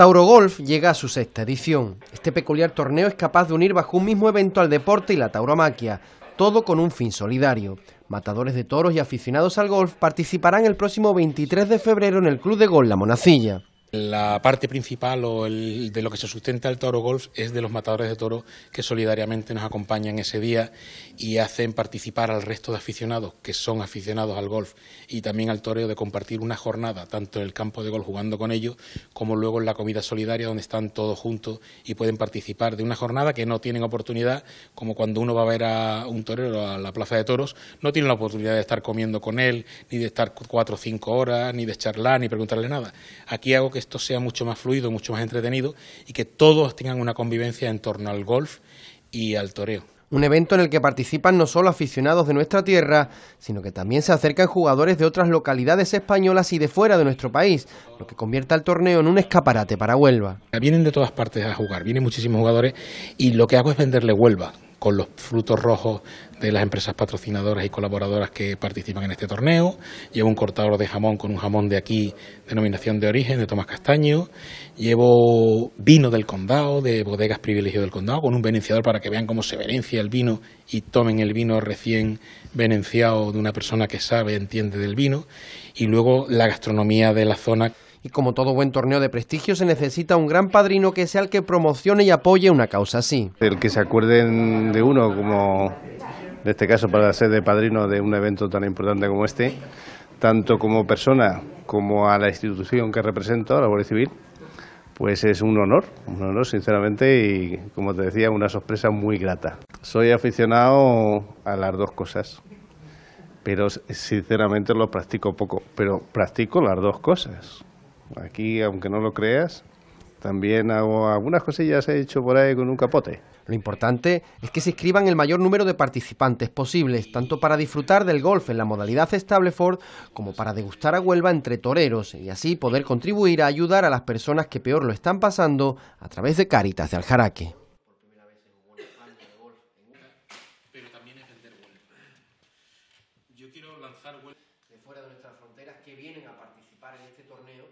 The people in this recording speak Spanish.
Tauro Golf llega a su sexta edición. Este peculiar torneo es capaz de unir bajo un mismo evento al deporte y la tauromaquia, todo con un fin solidario. Matadores de toros y aficionados al golf participarán el próximo 23 de febrero en el Club de Gol La Monacilla. La parte principal o el, de lo que se sustenta el Toro Golf es de los matadores de toro que solidariamente nos acompañan ese día y hacen participar al resto de aficionados que son aficionados al golf y también al toreo de compartir una jornada tanto en el campo de golf jugando con ellos como luego en la comida solidaria donde están todos juntos y pueden participar de una jornada que no tienen oportunidad como cuando uno va a ver a un torero a la plaza de toros no tienen la oportunidad de estar comiendo con él ni de estar cuatro o cinco horas ni de charlar ni preguntarle nada. Aquí hago que esto sea mucho más fluido, mucho más entretenido y que todos tengan una convivencia en torno al golf y al toreo. Un evento en el que participan no solo aficionados de nuestra tierra, sino que también se acercan jugadores de otras localidades españolas y de fuera de nuestro país, lo que convierte al torneo en un escaparate para Huelva. Vienen de todas partes a jugar, vienen muchísimos jugadores y lo que hago es venderle Huelva con los frutos rojos de las empresas patrocinadoras y colaboradoras que participan en este torneo. Llevo un cortador de jamón con un jamón de aquí, denominación de origen, de Tomás Castaño. Llevo vino del condado, de bodegas privilegios del condado, con un venenciador para que vean cómo se venencia el vino y tomen el vino recién venenciado de una persona que sabe, entiende del vino. Y luego la gastronomía de la zona. Y como todo buen torneo de prestigio, se necesita un gran padrino que sea el que promocione y apoye una causa así. El que se acuerden de uno, como en este caso para ser de padrino de un evento tan importante como este, tanto como persona como a la institución que represento, a la Guardia Civil, pues es un honor, un honor sinceramente y como te decía, una sorpresa muy grata. Soy aficionado a las dos cosas, pero sinceramente lo practico poco, pero practico las dos cosas. Aquí, aunque no lo creas, también hago algunas cosillas he hecho por ahí con un capote. Lo importante es que se inscriban el mayor número de participantes posibles, tanto para disfrutar del golf en la modalidad Stableford como para degustar a Huelva entre toreros y así poder contribuir a ayudar a las personas que peor lo están pasando a través de caritas de Aljaraque. Yo lanzar fuera de nuestras fronteras que vienen a participar en este torneo